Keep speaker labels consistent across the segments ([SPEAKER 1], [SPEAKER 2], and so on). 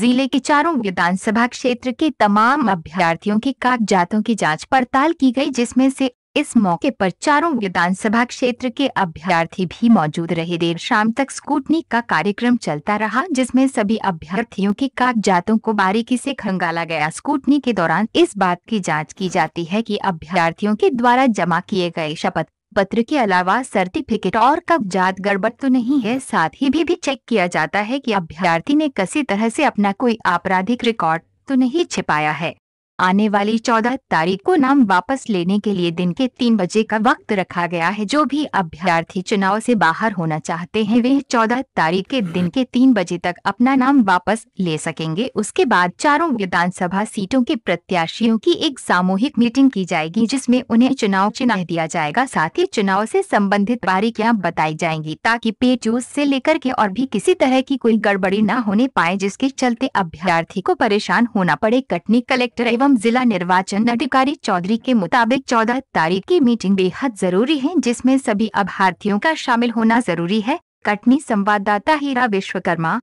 [SPEAKER 1] जिले के चारों विधानसभा क्षेत्र के तमाम अभ्यर्थियों के कागजातों की जांच पड़ताल की गई जिसमें से इस मौके पर चारों विधानसभा क्षेत्र के अभ्यर्थी भी मौजूद रहे देर शाम तक स्कूटनी का कार्यक्रम चलता रहा जिसमें सभी अभ्यर्थियों के कागजातों को बारीकी से खंगाला गया स्कूटनी के दौरान इस बात की जांच की जाती है कि अभ्यर्थियों के द्वारा जमा किए गए शपथ पत्र के अलावा सर्टिफिकेट और कब्जात गड़बड़ तो नहीं है साथ ही भी, भी चेक किया जाता है कि अभ्यर्थी ने किसी तरह से अपना कोई आपराधिक रिकॉर्ड तो नहीं छिपाया है आने वाली चौदह तारीख को नाम वापस लेने के लिए दिन के तीन बजे का वक्त रखा गया है जो भी अभ्यर्थी चुनाव से बाहर होना चाहते हैं वे चौदह तारीख के दिन के तीन बजे तक अपना नाम वापस ले सकेंगे उसके बाद चारों विधानसभा सीटों के प्रत्याशियों की एक सामूहिक मीटिंग की जाएगी जिसमे उन्हें चुनाव चिन्ह दिया जाएगा साथ ही चुनाव ऐसी सम्बन्धित बारीकियाँ बताई जाएंगी ताकि पे यूज लेकर के और भी किसी तरह की कोई गड़बड़ी न होने पाए जिसके चलते अभ्यर्थी को परेशान होना पड़े कटनी कलेक्टर एवं एवं जिला निर्वाचन अधिकारी चौधरी के मुताबिक चौदह तारीख की मीटिंग बेहद जरूरी है जिसमें सभी अभ्यर्थियों का शामिल होना जरूरी है कटनी संवाददाता हीरा विश्वकर्मा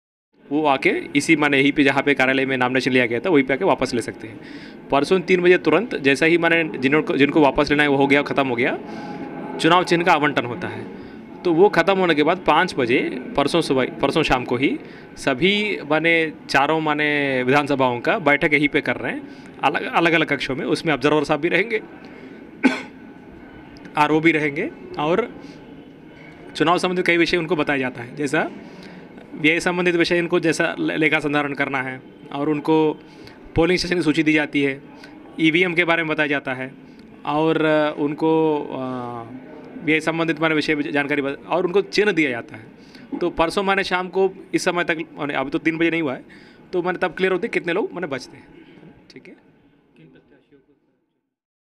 [SPEAKER 2] वो आके इसी माने यहीं पे जहाँ पे कार्यालय में नामनेशन लिया गया था वहीं पे आके वापस ले सकते हैं परसों तीन बजे तुरंत जैसा ही माने जिनको जिनको वापस लेना है वो हो गया ख़त्म हो गया चुनाव चिन्ह का आवंटन होता है तो वो ख़त्म होने के बाद पाँच बजे परसों सुबह परसों शाम को ही सभी माने चारों माने विधानसभाओं का बैठक यहीं पे कर रहे हैं अलग अलग अलग कक्षों में उसमें ऑब्जर्वर साहब भी रहेंगे आर भी रहेंगे और चुनाव संबंधित कई विषय उनको बताया जाता है जैसा व्यय संबंधित विषय इनको जैसा लेखा संधारण करना है और उनको पोलिंग स्टेशन की सूची दी जाती है ई के बारे में बताया जाता है और उनको आ, ये संबंधित मैंने विषय जानकारी और उनको चिन्ह दिया जाता है तो परसों मैंने शाम को इस समय तक मैंने अभी तो तीन बजे नहीं हुआ है तो मैंने तब क्लियर होती कितने लोग मैंने बचते हैं ठीक है